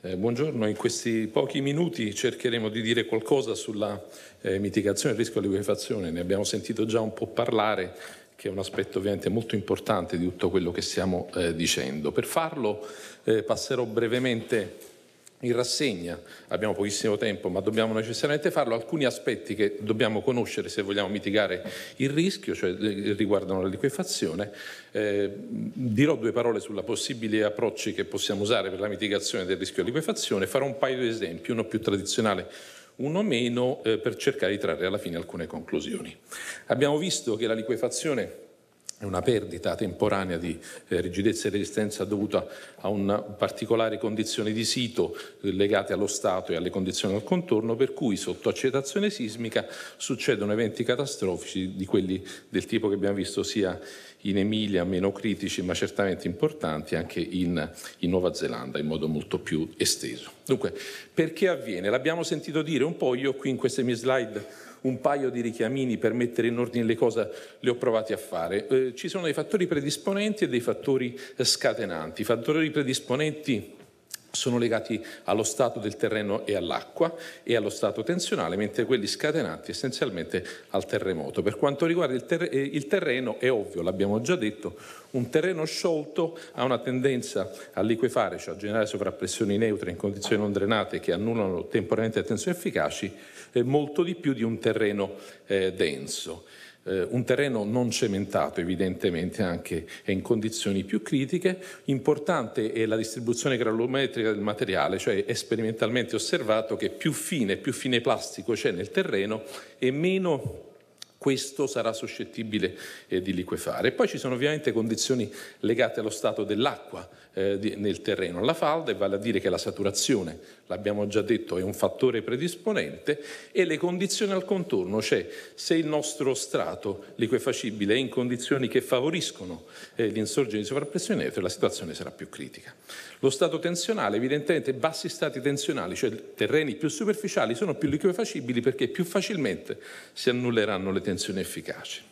Eh, buongiorno, in questi pochi minuti cercheremo di dire qualcosa sulla eh, mitigazione del rischio di liquefazione, ne abbiamo sentito già un po' parlare che è un aspetto ovviamente molto importante di tutto quello che stiamo eh, dicendo. Per farlo eh, passerò brevemente in rassegna, abbiamo pochissimo tempo ma dobbiamo necessariamente farlo, alcuni aspetti che dobbiamo conoscere se vogliamo mitigare il rischio, cioè eh, riguardano la liquefazione. Eh, dirò due parole sulla possibile approcci che possiamo usare per la mitigazione del rischio di liquefazione, farò un paio di esempi, uno più tradizionale uno meno eh, per cercare di trarre alla fine alcune conclusioni. Abbiamo visto che la liquefazione una perdita temporanea di eh, rigidezza e resistenza dovuta a una, particolari condizioni di sito eh, legate allo stato e alle condizioni al contorno, per cui sotto accettazione sismica succedono eventi catastrofici di quelli del tipo che abbiamo visto sia in Emilia, meno critici ma certamente importanti, anche in, in Nuova Zelanda in modo molto più esteso. Dunque, perché avviene? L'abbiamo sentito dire un po', io qui in queste mie slide un paio di richiamini per mettere in ordine le cose le ho provate a fare. Eh, ci sono dei fattori predisponenti e dei fattori scatenanti. I fattori predisponenti sono legati allo stato del terreno e all'acqua e allo stato tensionale, mentre quelli scatenati essenzialmente al terremoto. Per quanto riguarda il, ter- eh, il, terreno, è ovvio, l'abbiamo già detto, un terreno sciolto ha una tendenza a liquefare, cioè a generare sovrappressioni neutre in condizioni non drenate che annullano temporaneamente le tensioni efficaci, eh, molto di più di un terreno eh, denso eh, un terreno non cementato evidentemente anche è in condizioni più critiche. Importante è la distribuzione granulometrica del materiale, cioè sperimentalmente osservato che più fine, più fine plastico c'è nel terreno e meno questo sarà suscettibile eh, di liquefare. poi ci sono ovviamente condizioni legate allo stato dell'acqua eh, di, nel terreno, alla falda, e vale a dire che la saturazione, l'abbiamo già detto, è un fattore predisponente, e le condizioni al contorno, cioè se il nostro strato liquefacibile è in condizioni che favoriscono eh, l'insorgere di sovrappressione elettrica, la situazione sarà più critica. Lo stato tensionale, evidentemente bassi stati tensionali, cioè terreni più superficiali, sono più liquefacibili perché più facilmente si annulleranno le tensioni intenzioni efficaci.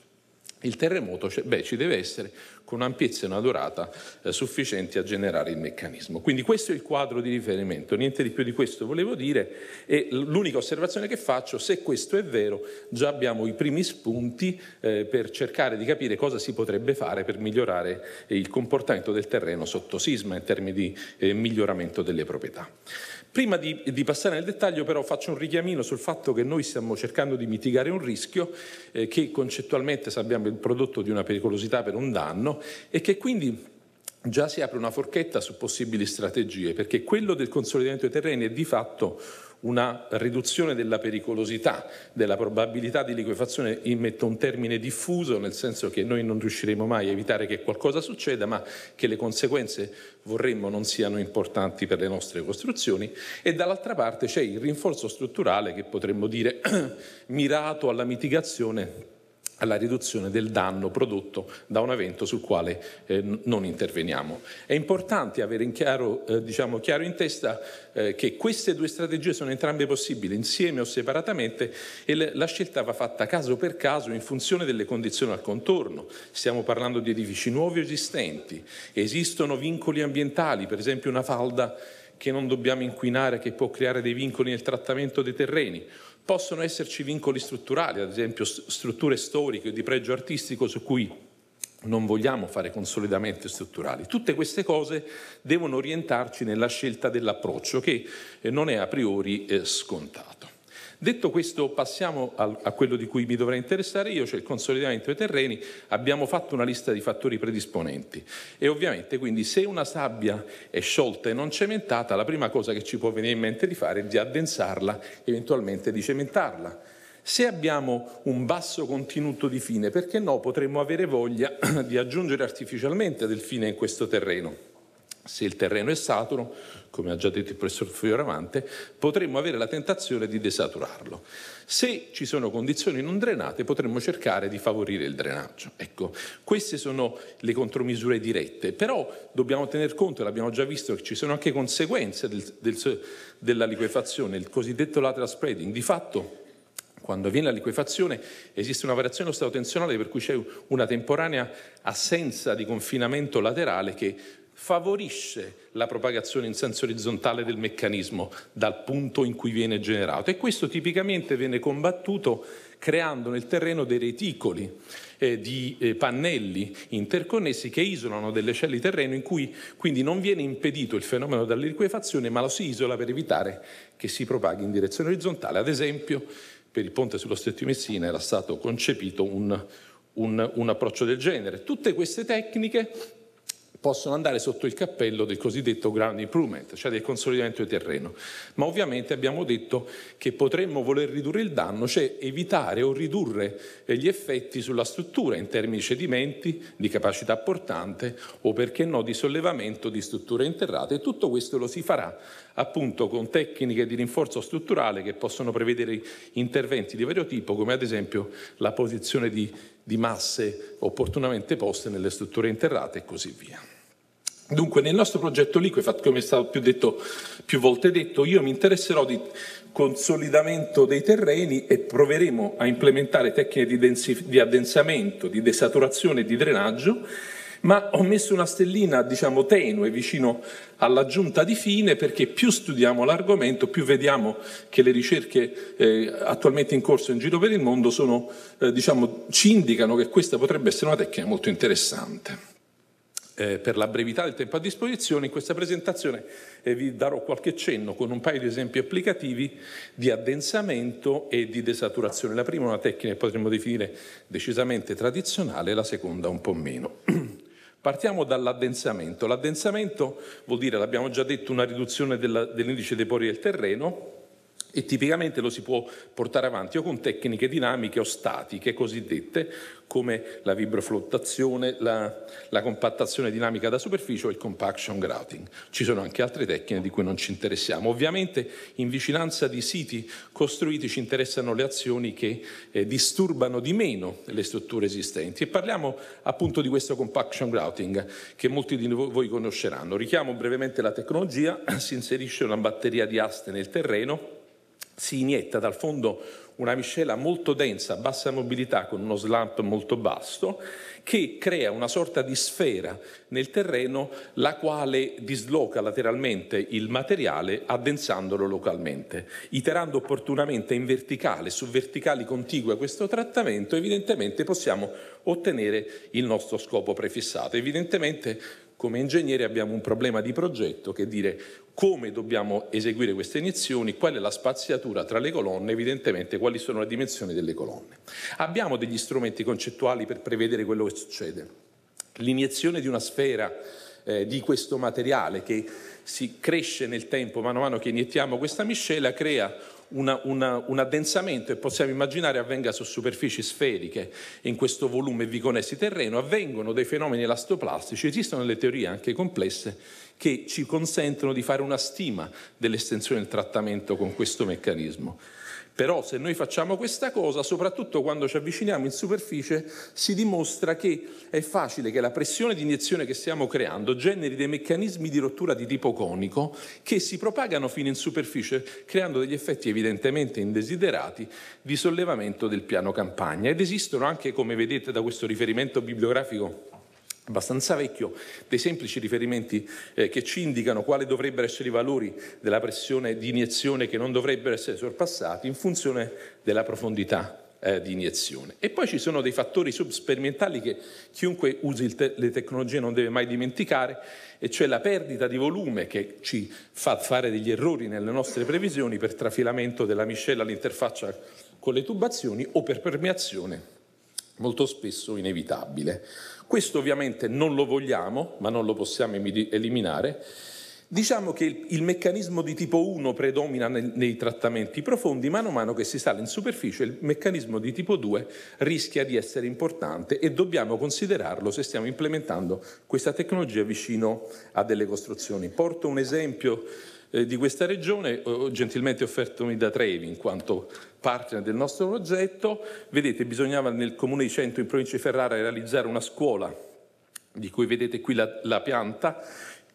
Il terremoto cioè, beh, ci deve essere con un'ampiezza e una durata eh, sufficienti a generare il meccanismo. Quindi questo è il quadro di riferimento, niente di più di questo volevo dire e l'unica osservazione che faccio, se questo è vero, già abbiamo i primi spunti eh, per cercare di capire cosa si potrebbe fare per migliorare il comportamento del terreno sotto sisma in termini di eh, miglioramento delle proprietà. Prima di, di, passare nel dettaglio però faccio un richiamino sul fatto che noi stiamo cercando di mitigare un rischio eh, che concettualmente sappiamo è il prodotto di una pericolosità per un danno e che quindi già si apre una forchetta su possibili strategie, perché quello del consolidamento dei terreni è di fatto una riduzione della pericolosità, della probabilità di liquefazione, metto un termine diffuso, nel senso che noi non riusciremo mai a evitare che qualcosa succeda, ma che le conseguenze vorremmo non siano importanti per le nostre costruzioni, e dall'altra parte c'è il rinforzo strutturale che potremmo dire mirato alla mitigazione alla riduzione del danno prodotto da un evento sul quale eh, non interveniamo. È importante avere in chiaro, eh, diciamo, chiaro in testa eh, che queste due strategie sono entrambe possibili, insieme o separatamente, e le, la scelta va fatta caso per caso in funzione delle condizioni al contorno. Stiamo parlando di edifici nuovi o esistenti, esistono vincoli ambientali, per esempio una falda che non dobbiamo inquinare, che può creare dei vincoli nel trattamento dei terreni, Possono esserci vincoli strutturali, ad esempio strutture storiche di pregio artistico su cui non vogliamo fare consolidamenti strutturali. Tutte queste cose devono orientarci nella scelta dell'approccio che eh, non è a priori eh, scontato. Detto questo passiamo al, a quello di cui mi dovrei interessare io, cioè il consolidamento dei terreni. Abbiamo fatto una lista di fattori predisponenti e ovviamente quindi se una sabbia è sciolta e non cementata, la prima cosa che ci può venire in mente di fare è di addensarla, eventualmente di cementarla. Se abbiamo un basso contenuto di fine, perché no, potremmo avere voglia di aggiungere artificialmente del fine in questo terreno. Se il terreno è saturo, come ha già detto il professor Fioravante, potremmo avere la tentazione di desaturarlo. Se ci sono condizioni non drenate potremmo cercare di favorire il drenaggio. Ecco, queste sono le contromisure dirette, però dobbiamo tener conto, l'abbiamo già visto, che ci sono anche conseguenze del, del, della liquefazione, il cosiddetto lateral spreading. Di fatto quando avviene la liquefazione esiste una variazione dello stato tensionale per cui c'è una temporanea assenza di confinamento laterale che favorisce la propagazione in senso orizzontale del meccanismo dal punto in cui viene generato e questo tipicamente viene combattuto creando nel terreno dei reticoli eh, di eh, pannelli interconnessi che isolano delle celle di terreno in cui quindi non viene impedito il fenomeno della liquefazione ma lo si isola per evitare che si propaghi in direzione orizzontale. Ad esempio per il ponte sullo stretto di Messina era stato concepito un, un, un approccio del genere. Tutte queste tecniche possono andare sotto il cappello del cosiddetto ground improvement, cioè del consolidamento del terreno. Ma ovviamente abbiamo detto che potremmo voler ridurre il danno, cioè evitare o ridurre eh, gli effetti sulla struttura in termini di cedimenti, di capacità portante o perché no di sollevamento di strutture interrate e tutto questo lo si farà appunto con tecniche di rinforzo strutturale che possono prevedere interventi di vario tipo, come ad esempio la posizione di, di masse opportunamente poste nelle strutture interrate e così via. Dunque, nel nostro progetto Liquefat, come è stato più, detto, più volte detto, io mi interesserò di consolidamento dei terreni e proveremo a implementare tecniche di, densi- di addensamento, di desaturazione e di drenaggio ma ho messo una stellina, diciamo, tenue vicino all'aggiunta di fine perché più studiamo l'argomento, più vediamo che le ricerche eh, attualmente in corso in giro per il mondo sono, eh, diciamo, ci indicano che questa potrebbe essere una tecnica molto interessante. Eh, per la brevità del tempo a disposizione, in questa presentazione eh, vi darò qualche cenno con un paio di esempi applicativi di addensamento e di desaturazione. La prima è una tecnica che potremmo definire decisamente tradizionale, la seconda un po' meno. Partiamo dall'addensamento. L'addensamento vuol dire, l'abbiamo già detto, una riduzione dell'indice dei pori del terreno, e tipicamente lo si può portare avanti o con tecniche dinamiche o statiche cosiddette come la vibroflottazione, la, la compattazione dinamica da superficie o il compaction grouting. Ci sono anche altre tecniche di cui non ci interessiamo. Ovviamente in vicinanza di siti costruiti ci interessano le azioni che eh, disturbano di meno le strutture esistenti e parliamo appunto di questo compaction grouting che molti di voi conosceranno. Richiamo brevemente la tecnologia, si inserisce una batteria di aste nel terreno si inietta dal fondo una miscela molto densa, a bassa mobilità, con uno slump molto basso, che crea una sorta di sfera nel terreno, la quale disloca lateralmente il materiale, addensandolo localmente. Iterando opportunamente in verticale, su verticali contigue questo trattamento, evidentemente possiamo ottenere il nostro scopo prefissato. Evidentemente come ingegneri abbiamo un problema di progetto che dire come dobbiamo eseguire queste iniezioni, qual è la spaziatura tra le colonne, evidentemente quali sono le dimensioni delle colonne. Abbiamo degli strumenti concettuali per prevedere quello che succede. L'iniezione di una sfera eh, di questo materiale che si cresce nel tempo, mano a mano che iniettiamo questa miscela, crea una, una, un addensamento e possiamo immaginare avvenga su superfici sferiche in questo volume viconessi terreno, avvengono dei fenomeni elastoplastici, esistono delle teorie anche complesse che ci consentono di fare una stima dell'estensione del trattamento con questo meccanismo. Però se noi facciamo questa cosa, soprattutto quando ci avviciniamo in superficie, si dimostra che è facile che la pressione di iniezione che stiamo creando generi dei meccanismi di rottura di tipo conico che si propagano fino in superficie, creando degli effetti evidentemente indesiderati di sollevamento del piano campagna. Ed esistono anche, come vedete da questo riferimento bibliografico, abbastanza vecchio, dei semplici riferimenti eh, che ci indicano quali dovrebbero essere i valori della pressione di iniezione che non dovrebbero essere sorpassati in funzione della profondità eh, di iniezione. E poi ci sono dei fattori subsperimentali che chiunque usi te- le tecnologie non deve mai dimenticare, e cioè la perdita di volume che ci fa fare degli errori nelle nostre previsioni per trafilamento della miscela all'interfaccia con le tubazioni o per permeazione molto spesso inevitabile. Questo ovviamente non lo vogliamo, ma non lo possiamo eliminare. Diciamo che il, il meccanismo di tipo 1 predomina nel, nei trattamenti profondi, mano a mano che si sale in superficie il meccanismo di tipo 2 rischia di essere importante e dobbiamo considerarlo se stiamo implementando questa tecnologia vicino a delle costruzioni. Porto un esempio eh, di questa regione, eh, gentilmente offertomi da Trevi in quanto partner del nostro progetto. Vedete, bisognava nel comune di Cento in provincia di Ferrara realizzare una scuola di cui vedete qui la, la pianta,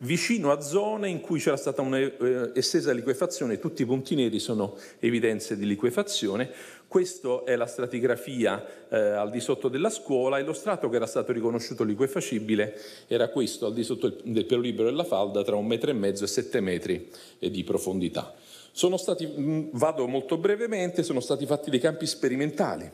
vicino a zone in cui c'era stata un'estesa eh, liquefazione, tutti i punti neri sono evidenze di liquefazione. Questa è la stratigrafia eh, al di sotto della scuola e lo strato che era stato riconosciuto liquefacibile era questo, al di sotto del pelo libero della falda, tra un metro e mezzo e sette metri eh, di profondità. Sono stati, mm, vado molto brevemente, sono stati fatti dei campi sperimentali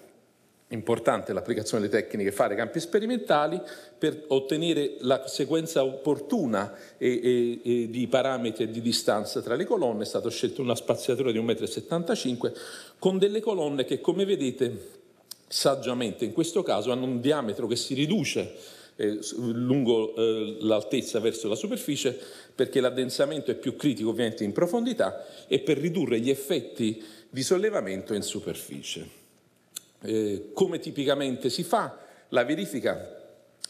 importante l'applicazione delle tecniche, fare campi sperimentali per ottenere la sequenza opportuna e, e, e di parametri e di distanza tra le colonne, è stata scelta una spaziatura di 1,75 m con delle colonne che come vedete saggiamente in questo caso hanno un diametro che si riduce eh, lungo eh, l'altezza verso la superficie perché l'addensamento è più critico ovviamente in profondità e per ridurre gli effetti di sollevamento in superficie. Eh, come tipicamente si fa la verifica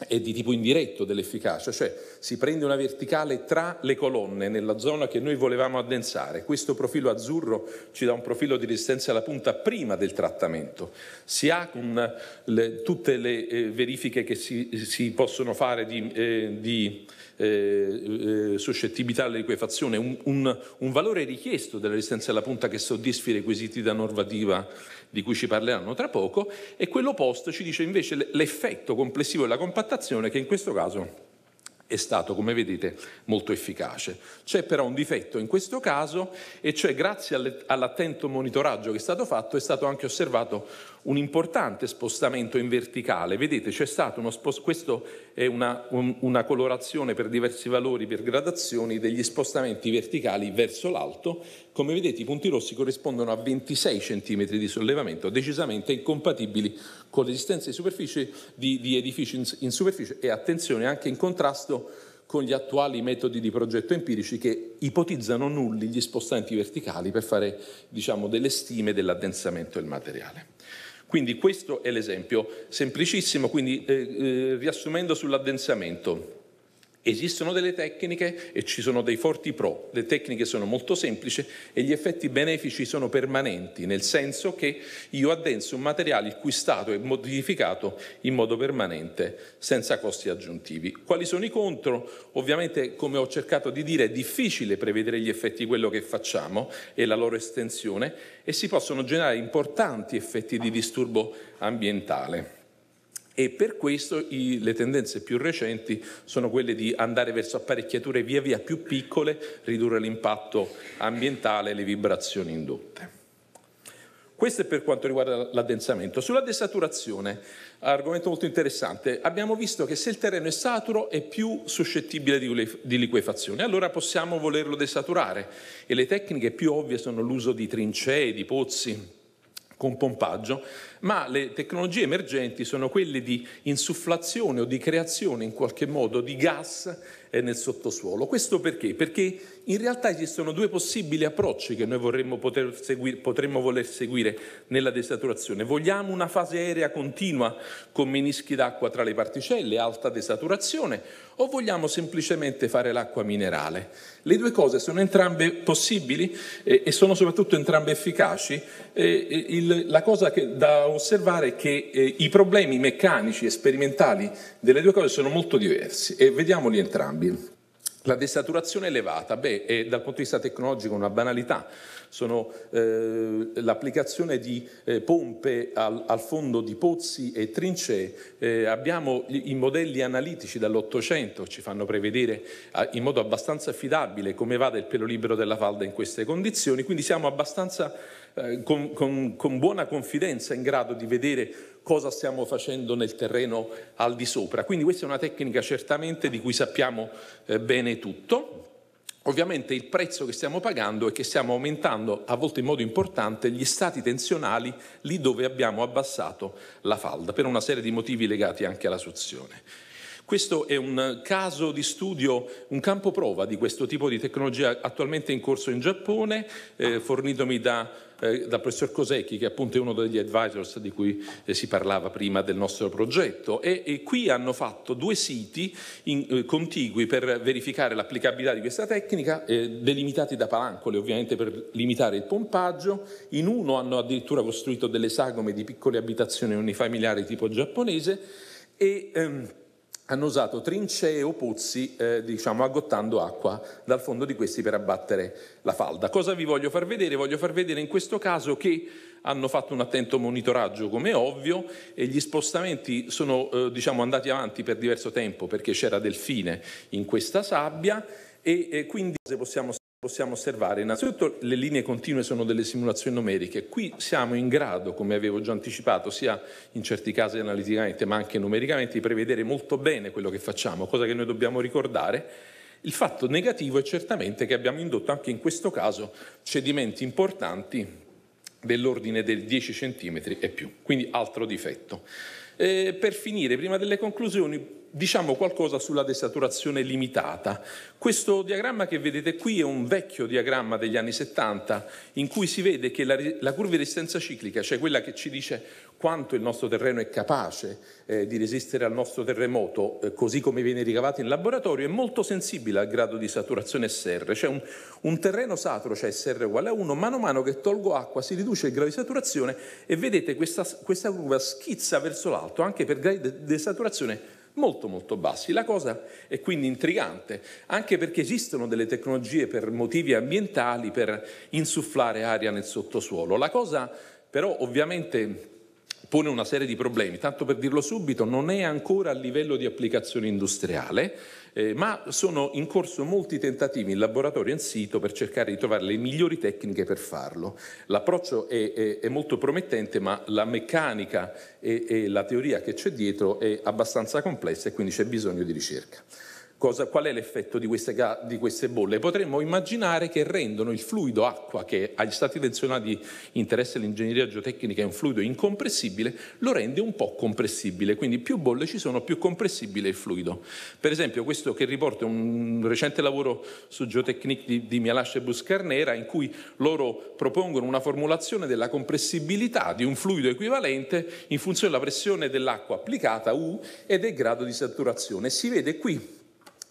è di tipo indiretto dell'efficacia, cioè si prende una verticale tra le colonne nella zona che noi volevamo addensare. Questo profilo azzurro ci dà un profilo di resistenza alla punta prima del trattamento. Si ha con le, eh, tutte le eh, verifiche che si, si, possono fare di, eh, di eh, eh, suscettibilità alla liquefazione, un, un, un, valore richiesto della resistenza alla punta che soddisfi i requisiti da normativa di cui ci parleranno tra poco, e quello post ci dice invece l'effetto complessivo della compattazione che in questo caso è stato, come vedete, molto efficace. C'è però un difetto in questo caso e cioè grazie all'attento monitoraggio che è stato fatto è stato anche osservato un importante spostamento in verticale. Vedete, c'è stato uno spostamento, questa è una, un, una colorazione per diversi valori, per gradazioni, degli spostamenti verticali verso l'alto. Come vedete i punti rossi corrispondono a 26 cm di sollevamento, decisamente incompatibili con l'esistenza di, di, di edifici in, in superficie e attenzione anche in contrasto con gli attuali metodi di progetto empirici che ipotizzano nulli gli spostamenti verticali per fare diciamo, delle stime dell'addensamento del materiale. Quindi questo è l'esempio semplicissimo, quindi eh, eh, riassumendo sull'addensamento. Esistono delle tecniche e ci sono dei forti pro. Le tecniche sono molto semplici e gli effetti benefici sono permanenti, nel senso che io addenso un materiale il cui stato è modificato in modo permanente, senza costi aggiuntivi. Quali sono i contro? Ovviamente, come ho cercato di dire, è difficile prevedere gli effetti di quello che facciamo e la loro estensione e si possono generare importanti effetti di disturbo ambientale e per questo i, le tendenze più recenti sono quelle di andare verso apparecchiature via via più piccole, ridurre l'impatto ambientale e le vibrazioni indotte. Questo è per quanto riguarda l'addensamento. Sulla desaturazione, argomento molto interessante, abbiamo visto che se il terreno è saturo è più suscettibile di liquefazione, allora possiamo volerlo desaturare e le tecniche più ovvie sono l'uso di trincee, di pozzi con pompaggio, ma le tecnologie emergenti sono quelle di insufflazione o di creazione in qualche modo di gas eh, nel sottosuolo. Questo perché? Perché in realtà esistono due possibili approcci che noi seguire, potremmo voler seguire nella desaturazione. Vogliamo una fase aerea continua con menischi d'acqua tra le particelle, alta desaturazione, o vogliamo semplicemente fare l'acqua minerale? Le due cose sono entrambe possibili eh, e sono soprattutto entrambe efficaci. Eh, la cosa che da osservare che eh, i problemi meccanici e sperimentali delle due cose sono molto diversi e vediamoli entrambi. La desaturazione elevata, beh, è dal punto di vista tecnologico una banalità, sono eh, l'applicazione di eh, pompe al, al, fondo di pozzi e trincee, eh, abbiamo i modelli analitici dall'Ottocento, ci fanno prevedere in modo abbastanza affidabile come vada il pelo libero della falda in queste condizioni, quindi siamo abbastanza eh, con, con, con buona confidenza in grado di vedere cosa stiamo facendo nel terreno al di sopra. Quindi questa è una tecnica certamente di cui sappiamo eh, bene tutto. Ovviamente il prezzo che stiamo pagando è che stiamo aumentando a volte in modo importante gli stati tensionali lì dove abbiamo abbassato la falda per una serie di motivi legati anche alla suzione. Questo è un caso di studio, un campo prova di questo tipo di tecnologia attualmente in corso in Giappone, eh, fornitomi da eh, dal professor Cosecchi, che appunto è uno degli advisors di cui eh, si parlava prima del nostro progetto. E, e qui hanno fatto due siti in, eh, contigui per verificare l'applicabilità di questa tecnica, eh, delimitati da palancole ovviamente per limitare il pompaggio. In uno hanno addirittura costruito delle sagome di piccole abitazioni unifamiliari tipo giapponese. E, ehm, hanno usato trincee o pozzi, eh, diciamo, aggottando acqua dal fondo di questi per abbattere la falda. Cosa vi voglio far vedere? Voglio far vedere in questo caso che hanno fatto un attento monitoraggio, come ovvio, e gli spostamenti sono eh, diciamo, andati avanti per diverso tempo perché c'era delfine in questa sabbia e eh, quindi possiamo Possiamo osservare innanzitutto le linee continue sono delle simulazioni numeriche, qui siamo in grado, come avevo già anticipato, sia in certi casi analiticamente ma anche numericamente, di prevedere molto bene quello che facciamo, cosa che noi dobbiamo ricordare. Il fatto negativo è certamente che abbiamo indotto anche in questo caso cedimenti importanti dell'ordine del 10 cm e più, quindi altro difetto. Eh, per finire, prima delle conclusioni, diciamo qualcosa sulla desaturazione limitata. Questo diagramma che vedete qui è un vecchio diagramma degli anni 70 in cui si vede che la, la curva di resistenza ciclica, cioè quella che ci dice quanto il nostro terreno è capace eh, di resistere al nostro terremoto, eh, così come viene ricavato in laboratorio, è molto sensibile al grado di saturazione SR. Cioè un, un terreno saturo, cioè SR uguale a 1, mano a mano che tolgo acqua si riduce il grado di saturazione e vedete questa, questa curva schizza verso l'alto anche per gradi di saturazione molto molto bassi. La cosa è quindi intrigante, anche perché esistono delle tecnologie per motivi ambientali per insufflare aria nel sottosuolo. La cosa però ovviamente pone una serie di problemi. Tanto per dirlo subito, non è ancora a livello di applicazione industriale, eh, ma sono in corso molti tentativi in laboratorio e in sito per cercare di trovare le migliori tecniche per farlo. L'approccio è, è, è molto promettente, ma la meccanica e, e la teoria che c'è dietro è abbastanza complessa e quindi c'è bisogno di ricerca cosa, qual è l'effetto di queste, di queste, bolle? Potremmo immaginare che rendono il fluido acqua, che agli stati tensionali interessa l'ingegneria geotecnica, è un fluido incompressibile, lo rende un po' compressibile, quindi più bolle ci sono, più compressibile il fluido. Per esempio questo che riporta un recente lavoro su Geotechnique di, di Mialash e Buscarnera, in cui loro propongono una formulazione della compressibilità di un fluido equivalente in funzione della pressione dell'acqua applicata U e del grado di saturazione. Si vede qui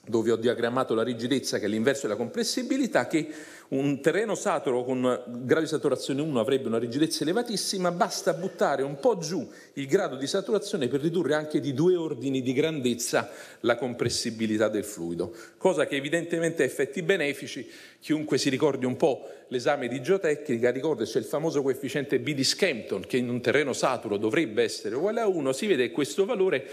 dove ho diagrammato la rigidezza che è l'inverso della compressibilità, che un terreno saturo con grado di saturazione 1 avrebbe una rigidezza elevatissima, basta buttare un po' giù il grado di saturazione per ridurre anche di due ordini di grandezza la compressibilità del fluido, cosa che evidentemente ha effetti benefici. Chiunque si ricordi un po' l'esame di geotecnica, ricorda c'è il famoso coefficiente B di Scampton, che in un terreno saturo dovrebbe essere uguale a 1, si vede che questo valore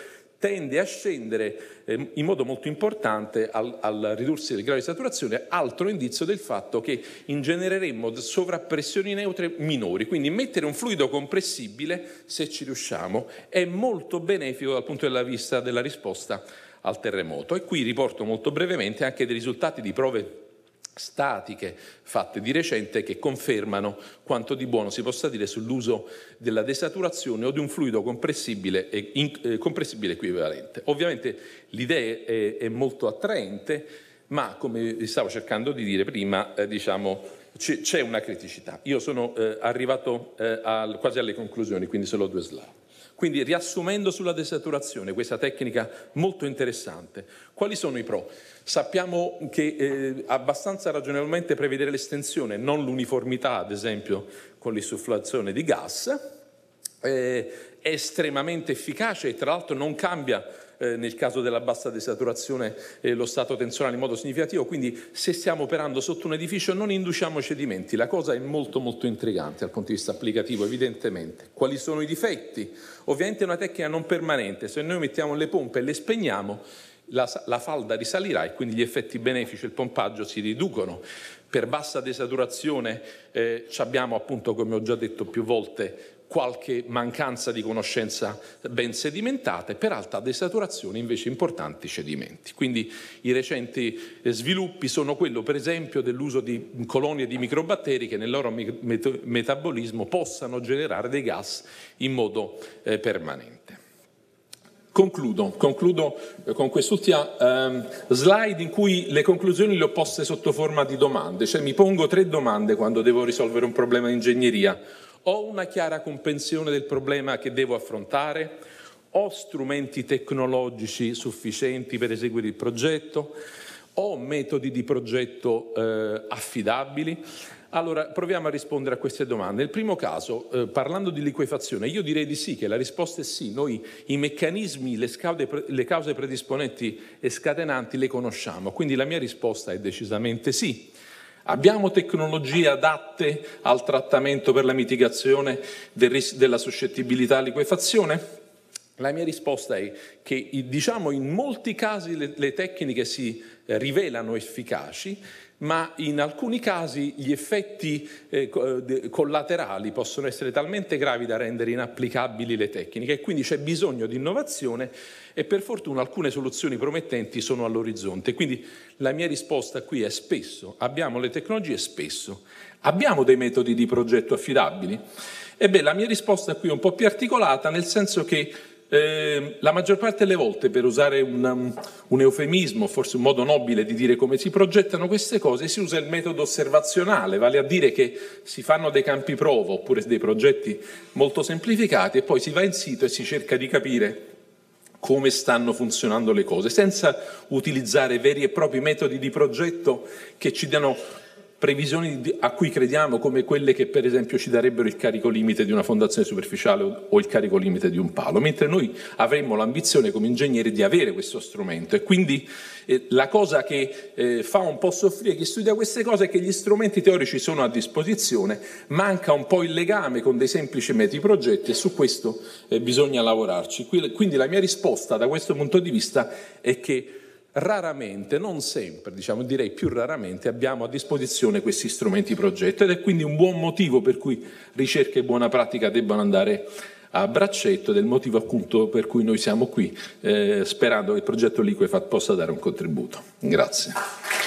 tende a scendere eh, in modo molto importante al, al ridursi del grado di saturazione, altro indizio del fatto che ingenereremmo sovrappressioni neutre minori. Quindi mettere un fluido compressibile, se ci riusciamo, è molto benefico dal punto di vista della risposta al terremoto. E qui riporto molto brevemente anche dei risultati di prove statiche fatte di recente che confermano quanto di buono si possa dire sull'uso della desaturazione o di un fluido compressibile, e in, eh, compressibile equivalente. Ovviamente l'idea è, è, molto attraente, ma come stavo cercando di dire prima, eh, diciamo, c'è una criticità. Io sono eh, arrivato eh, al, quasi alle conclusioni, quindi solo due slide. Quindi riassumendo sulla desaturazione, questa tecnica molto interessante, quali sono i pro? Sappiamo che eh, abbastanza ragionevolmente prevedere l'estensione, non l'uniformità ad esempio con l'insufflazione di gas, eh, è estremamente efficace e tra l'altro non cambia eh, nel caso della bassa desaturazione eh, lo stato tensionale in modo significativo, quindi se stiamo operando sotto un edificio non induciamo cedimenti, la cosa è molto molto intrigante dal punto di vista applicativo evidentemente. Quali sono i difetti? Ovviamente è una tecnica non permanente, se noi mettiamo le pompe e le spegniamo la, la, falda risalirà e quindi gli effetti benefici del pompaggio si riducono. Per bassa desaturazione eh, abbiamo appunto, come ho già detto più volte, qualche mancanza di conoscenza ben sedimentata e per alta desaturazione invece importanti cedimenti. Quindi i recenti eh, sviluppi sono quello per esempio dell'uso di colonie di microbatteri che nel loro metabolismo possano generare dei gas in modo eh, permanente. Concludo, concludo eh, con quest'ultima ehm, slide in cui le conclusioni le ho poste sotto forma di domande, cioè mi pongo tre domande quando devo risolvere un problema di ingegneria ho una chiara comprensione del problema che devo affrontare? Ho strumenti tecnologici sufficienti per eseguire il progetto? Ho metodi di progetto eh, affidabili? Allora, proviamo a rispondere a queste domande. Nel primo caso, eh, parlando di liquefazione, io direi di sì, che la risposta è sì. Noi i meccanismi, le, scaude, le cause predisponenti e scatenanti le conosciamo, quindi la mia risposta è decisamente sì. Abbiamo tecnologie adatte al trattamento per la mitigazione del ris- della suscettibilità a liquefazione? La mia risposta è che diciamo, in molti casi le, le tecniche si eh, rivelano efficaci ma in alcuni casi gli effetti eh, eh collaterali possono essere talmente gravi da rendere inapplicabili le tecniche e quindi c'è bisogno di innovazione e per fortuna alcune soluzioni promettenti sono all'orizzonte. Quindi la mia risposta qui è spesso, abbiamo le tecnologie spesso, abbiamo dei metodi di progetto affidabili? Ebbene, la mia risposta qui è un po' più articolata nel senso che eh, la maggior parte delle volte, per usare un, um, un eufemismo, forse un modo nobile di dire come si progettano queste cose, si usa il metodo osservazionale, vale a dire che si fanno dei campi prova oppure dei progetti molto semplificati e poi si va in sito e si cerca di capire come stanno funzionando le cose, senza utilizzare veri e propri metodi di progetto che ci diano previsioni a cui crediamo come quelle che per esempio ci darebbero il carico limite di una fondazione superficiale o il carico limite di un palo, mentre noi avremmo l'ambizione come ingegneri di avere questo strumento e quindi eh, la cosa che eh, fa un po' soffrire chi studia queste cose è che gli strumenti teorici sono a disposizione, manca un po' il legame con dei semplici meti progetti e su questo eh, bisogna lavorarci. Quindi la mia risposta da questo punto di vista è che raramente, non sempre, diciamo, direi più raramente, abbiamo a disposizione questi strumenti progetto ed è quindi un buon motivo per cui ricerca e buona pratica debbano andare a braccetto ed è il motivo appunto per cui noi siamo qui, eh, sperando che il progetto Liquefat possa dare un contributo. Grazie.